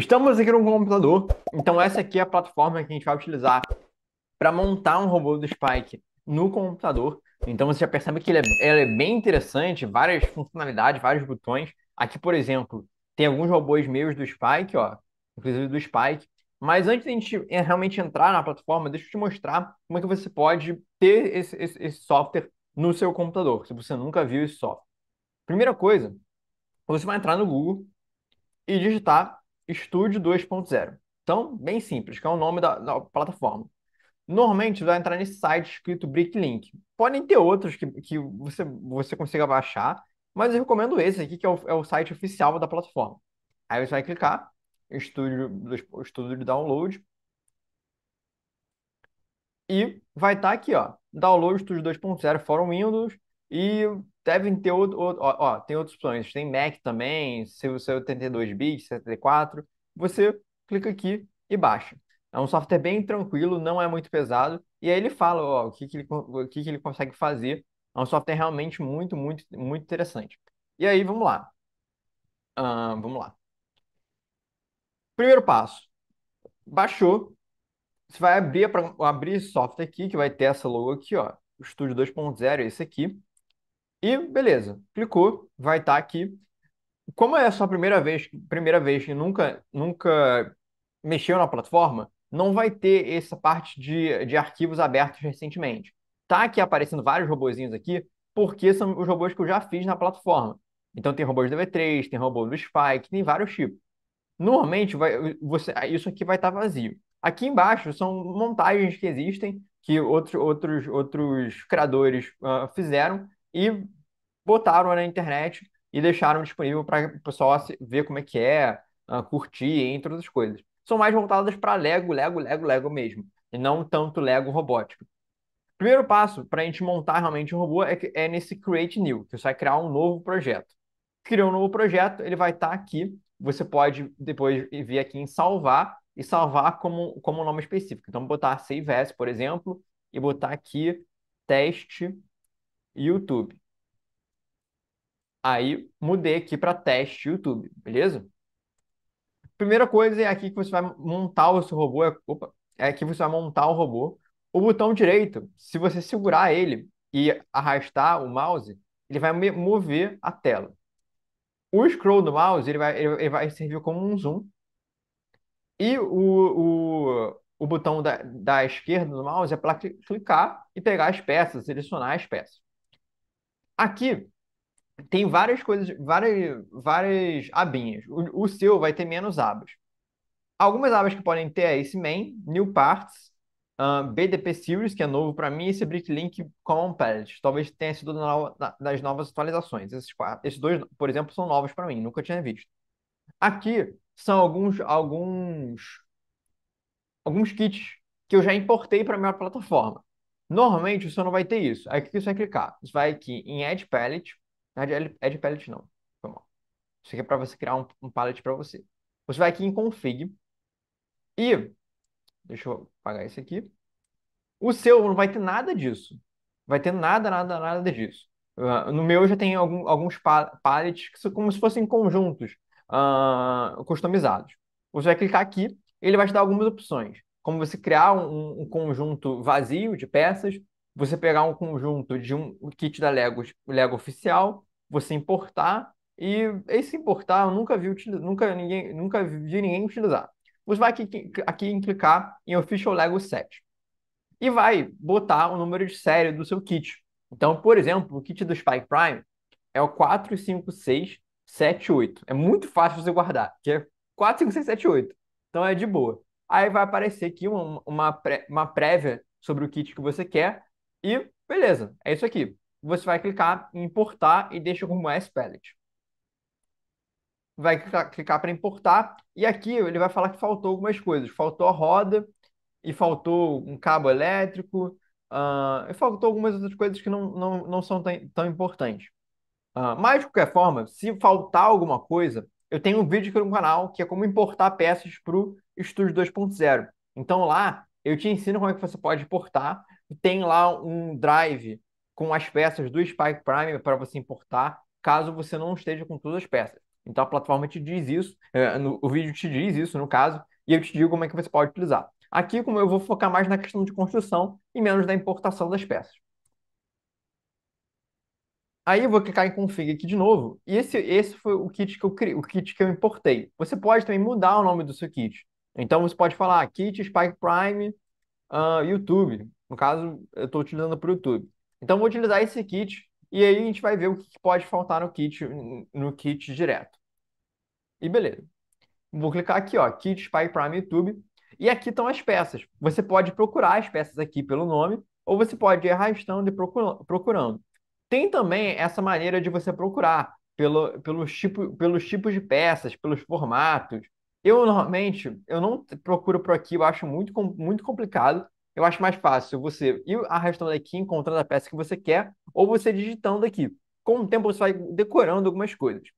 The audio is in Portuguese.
Estamos aqui no computador, então essa aqui é a plataforma que a gente vai utilizar para montar um robô do Spike no computador. Então você já percebe que ele é, ele é bem interessante, várias funcionalidades, vários botões. Aqui, por exemplo, tem alguns robôs meus do Spike, ó, inclusive do Spike. Mas antes de a gente realmente entrar na plataforma, deixa eu te mostrar como é que você pode ter esse, esse, esse software no seu computador, se você nunca viu esse software. Primeira coisa, você vai entrar no Google e digitar Studio 2.0. Então, bem simples, que é o nome da, da plataforma. Normalmente vai entrar nesse site escrito Bricklink. Podem ter outros que, que você, você consiga baixar, mas eu recomendo esse aqui, que é o, é o site oficial da plataforma. Aí você vai clicar, estúdio, estúdio de download, e vai estar tá aqui, ó, Download Studio 2.0 for Windows, e devem ter outro, outro ó, ó, tem outros planos. Tem Mac também, se o seu 32 bits, 74, você clica aqui e baixa. É um software bem tranquilo, não é muito pesado. E aí ele fala ó, o, que, que, ele, o que, que ele consegue fazer. É um software realmente muito, muito, muito interessante. E aí, vamos lá. Uh, vamos lá. Primeiro passo. Baixou. Você vai abrir, abrir software aqui, que vai ter essa logo aqui, ó. O Studio 2.0 é esse aqui. E beleza, clicou, vai estar tá aqui. Como é a sua primeira vez, primeira vez que nunca, nunca mexeu na plataforma, não vai ter essa parte de, de arquivos abertos recentemente. Tá aqui aparecendo vários robozinhos aqui, porque são os robôs que eu já fiz na plataforma. Então tem robôs do V3, tem robô do Spike, tem vários tipos. Normalmente vai, você, isso aqui vai estar tá vazio. Aqui embaixo são montagens que existem, que outros outros, outros criadores uh, fizeram, e botaram na internet e deixaram disponível para o pessoal ver como é que é, ah, curtir, entre outras coisas. São mais voltadas para Lego, Lego, Lego, Lego mesmo, e não tanto Lego robótico. Primeiro passo para a gente montar realmente um robô é, é nesse Create New, que você vai criar um novo projeto. Criou um novo projeto, ele vai estar tá aqui. Você pode depois vir aqui em salvar e salvar como, como nome específico. Então, botar Save As, por exemplo, e botar aqui teste YouTube. Aí mudei aqui para teste YouTube, beleza? Primeira coisa é aqui que você vai montar o seu robô, é, opa, é aqui que você vai montar o robô. O botão direito, se você segurar ele e arrastar o mouse, ele vai mover a tela. O scroll do mouse ele vai, ele vai servir como um zoom. E o, o, o botão da, da esquerda do mouse é para clicar e pegar as peças, selecionar as peças. Aqui tem várias coisas, várias, várias abinhas. O, o seu vai ter menos abas. Algumas abas que podem ter é esse main, new parts, uh, BDP Series, que é novo para mim, e esse Bricklink Common Palette. Talvez tenha sido das novas atualizações. Esses, quatro, esses dois, por exemplo, são novos para mim, nunca tinha visto. Aqui são alguns, alguns, alguns kits que eu já importei para minha plataforma. Normalmente o seu não vai ter isso. Aí o que você vai clicar? Você vai aqui em Add Palette. Add Palette não. Isso aqui é para você criar um, um palette para você. Você vai aqui em Config. E, deixa eu apagar esse aqui. O seu não vai ter nada disso. Vai ter nada, nada, nada disso. Uh, no meu já tem algum, alguns palettes que são como se fossem conjuntos uh, customizados. Você vai clicar aqui, ele vai te dar algumas opções como você criar um, um conjunto vazio de peças, você pegar um conjunto de um kit da Lego, Lego oficial, você importar e esse importar eu nunca vi nunca ninguém nunca vi ninguém utilizar. Você vai aqui, aqui em clicar em Official Lego Set e vai botar o número de série do seu kit. Então, por exemplo, o kit do Spike Prime é o 45678. É muito fácil você guardar, que é 45678. Então é de boa. Aí vai aparecer aqui uma, uma, pré, uma prévia sobre o kit que você quer e beleza, é isso aqui. Você vai clicar em importar e deixa como S-Pellet. Vai clicar para importar e aqui ele vai falar que faltou algumas coisas. Faltou a roda e faltou um cabo elétrico uh, e faltou algumas outras coisas que não, não, não são tão, tão importantes. Uh, mas, de qualquer forma, se faltar alguma coisa, eu tenho um vídeo aqui no canal que é como importar peças para o Studio 2.0. Então lá eu te ensino como é que você pode importar. Tem lá um drive com as peças do Spike Prime para você importar, caso você não esteja com todas as peças. Então a plataforma te diz isso, é, o vídeo te diz isso, no caso, e eu te digo como é que você pode utilizar. Aqui, como eu vou focar mais na questão de construção e menos na importação das peças. Aí eu vou clicar em config aqui de novo. E esse, esse foi o kit que eu criei, o kit que eu importei. Você pode também mudar o nome do seu kit. Então você pode falar kit Spike Prime uh, YouTube. No caso, eu estou utilizando para o YouTube. Então vou utilizar esse kit e aí a gente vai ver o que pode faltar no kit no kit direto. E beleza. Vou clicar aqui, ó, kit Spike Prime YouTube. E aqui estão as peças. Você pode procurar as peças aqui pelo nome ou você pode ir arrastando e procurando. Tem também essa maneira de você procurar pelo, pelos, tipo, pelos tipos de peças, pelos formatos. Eu normalmente eu não procuro por aqui, eu acho muito, muito complicado. Eu acho mais fácil você ir arrastando aqui, encontrando a peça que você quer, ou você digitando aqui. Com o tempo você vai decorando algumas coisas.